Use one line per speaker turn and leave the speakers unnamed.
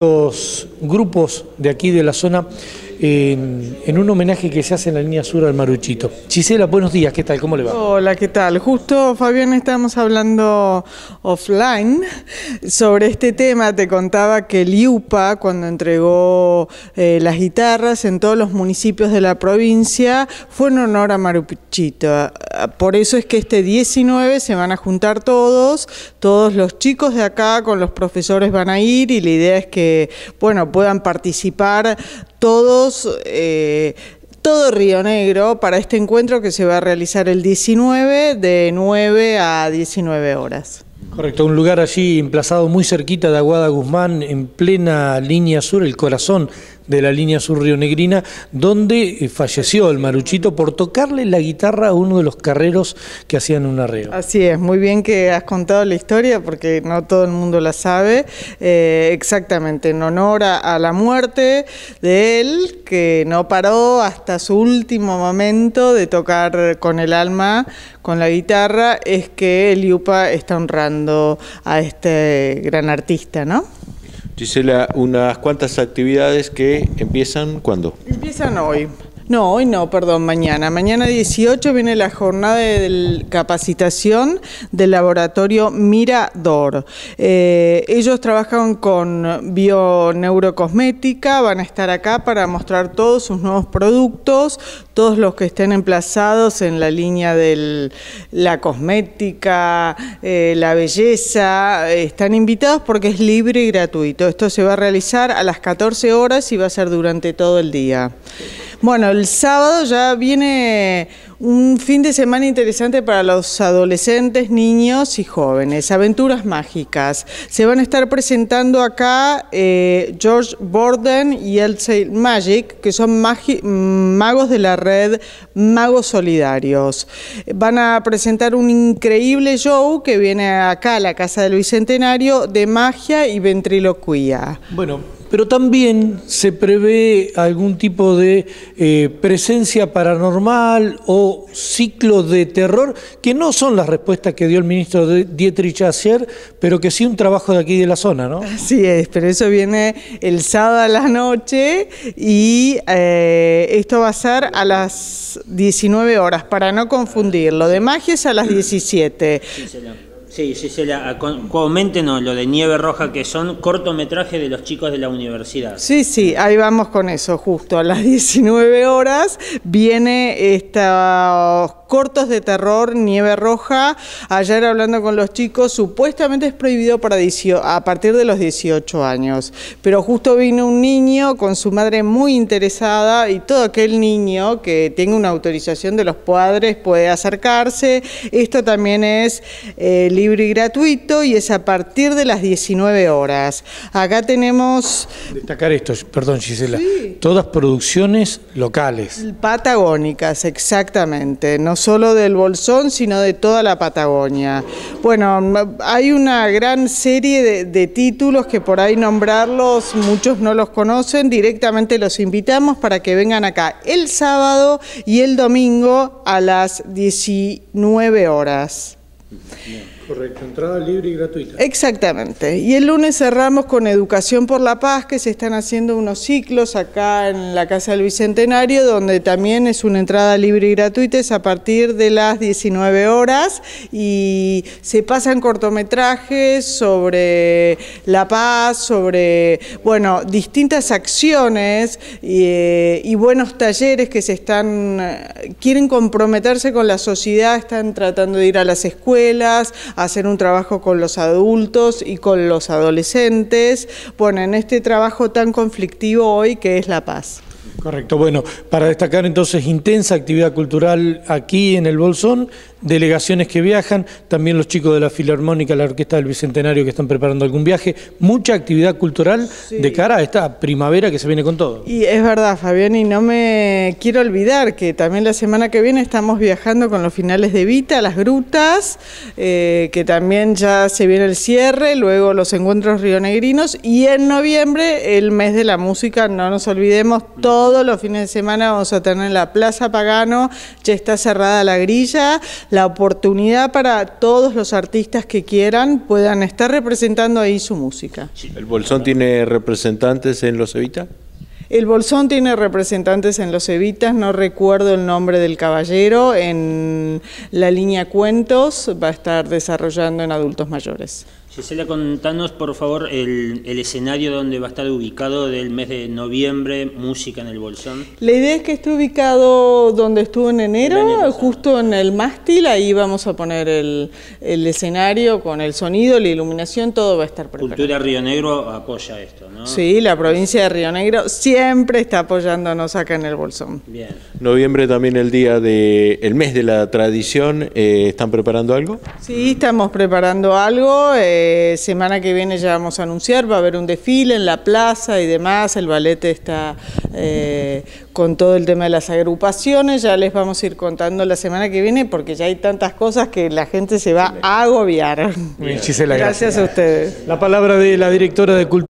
Los grupos de aquí de la zona en, un homenaje que se hace en la línea sur al Maruchito. Chisela, buenos días, ¿qué tal? ¿Cómo le va?
Hola, ¿qué tal? Justo, Fabián, estábamos hablando offline sobre este tema. Te contaba que el IUPA, cuando entregó eh, las guitarras en todos los municipios de la provincia, fue en honor a Maruchito por eso es que este 19 se van a juntar todos, todos los chicos de acá con los profesores van a ir y la idea es que, bueno, puedan participar todos. Eh, todo Río Negro para este encuentro que se va a realizar el 19 de 9 a 19 horas.
Correcto, un lugar allí emplazado muy cerquita de Aguada Guzmán, en plena línea sur, el corazón de la línea sur Negrina, donde eh, falleció el maruchito por tocarle la guitarra a uno de los carreros que hacían un arreo.
Así es, muy bien que has contado la historia porque no todo el mundo la sabe, eh, exactamente, en honor a, la muerte de él, que no paró hasta su último momento de tocar con el alma, con la guitarra, es que el IUPA está honrando a este gran artista, ¿no?
Gisela, unas cuantas actividades que empiezan cuándo?
Empiezan hoy. No, hoy no, perdón, mañana. Mañana 18 viene la jornada de capacitación del laboratorio Mirador. Eh, ellos trabajan con bioneurocosmética, van a estar acá para mostrar todos sus nuevos productos, todos los que estén emplazados en la línea de la cosmética, eh, la belleza, eh, están invitados porque es libre y gratuito. Esto se va a realizar a las 14 horas y va a ser durante todo el día. Bueno, el sábado ya viene un fin de semana interesante para los adolescentes, niños y jóvenes. Aventuras mágicas. Se van a estar presentando acá eh, George Borden y Elsa Magic, que son magos de la red Magos Solidarios. Van a presentar un increíble show que viene acá a la Casa del Bicentenario de magia y ventriloquía. Bueno,
pero también se prevé algún tipo de eh, presencia paranormal o ciclo de terror, que no son las respuestas que dio el ministro
Dietrich ayer, pero que sí un trabajo de aquí de la zona, ¿no? Así es, pero eso viene el sábado a la noche y eh, esto va a ser a las 19 horas, para no confundirlo. De magia es a las 17. Sí,
Sí, Gisela, coméntenos lo de Nieve Roja, que son cortometrajes de los chicos de la universidad. Sí,
sí, ahí vamos con eso, justo a las 19 horas viene esta cortos de terror, Nieve Roja. Ayer hablando con los chicos, supuestamente es prohibido para a partir de los 18 años. Pero justo vino un niño con su madre muy interesada y todo aquel niño que tenga una autorización de los padres puede acercarse. Esto también es eh, libre y gratuito y es a partir de las 19 horas. Acá tenemos...
Destacar esto, perdón Gisela, todas producciones locales.
Patagónicas, exactamente. No solo del Bolsón, sino de toda la Patagonia. Bueno, hay una gran serie de, títulos que por ahí nombrarlos, muchos no los conocen, directamente los invitamos para que vengan acá el sábado y el domingo a las 19 horas. Correcto, entrada libre y gratuita. Exactamente. Y el lunes cerramos con Educación por la Paz, que se están haciendo unos ciclos acá en la Casa del Bicentenario, donde también es una entrada libre y gratuita, es a partir de las 19 horas y se pasan cortometrajes sobre la paz, sobre, bueno, distintas acciones y, eh, y buenos talleres que se están, eh, quieren comprometerse con la sociedad, están tratando de ir a las escuelas, hacer un trabajo con los adultos y con los adolescentes, bueno, en este trabajo tan conflictivo hoy que es la paz.
Correcto, bueno, para destacar entonces intensa actividad cultural aquí en el Bolsón, delegaciones que viajan, también los chicos de la Filarmónica, la Orquesta del Bicentenario que están preparando algún viaje, mucha actividad cultural de cara a esta primavera que se viene con todo.
Y es verdad, Fabián, y no me quiero olvidar que también la semana que viene estamos viajando con los finales de Vita, las grutas, eh, que también ya se viene el cierre, luego los encuentros rionegrinos y en noviembre el mes de la música, no nos olvidemos, todo todos los fines de semana vamos a tener en la Plaza Pagano, ya está cerrada la grilla, la oportunidad para todos los artistas que quieran puedan estar representando ahí su música.
¿El Bolsón tiene representantes en los Evita?
El Bolsón tiene representantes en los Evitas, no recuerdo el nombre del caballero, en la línea Cuentos va a estar desarrollando en adultos mayores.
Gisela, contanos por favor el, escenario donde va a estar ubicado del mes de noviembre, Música en el Bolsón.
La idea es que esté ubicado donde estuvo en enero, justo en el mástil, ahí vamos a poner el, escenario con el sonido, la iluminación, todo va a estar preparado.
Cultura Río Negro apoya esto, ¿no? Sí,
la provincia de Río Negro siempre está apoyándonos acá en el Bolsón. Bien.
Noviembre también el día de, el mes de la tradición, eh, ¿están preparando algo?
Sí, estamos preparando algo. Eh, semana que viene ya vamos a anunciar, va a haber un desfile en la plaza y demás, el ballet está eh, con todo el tema de las agrupaciones, ya les vamos a ir contando la semana que viene porque ya hay tantas cosas que la gente se va a agobiar.
gracias. gracias a ustedes. La palabra de la directora de Cultura.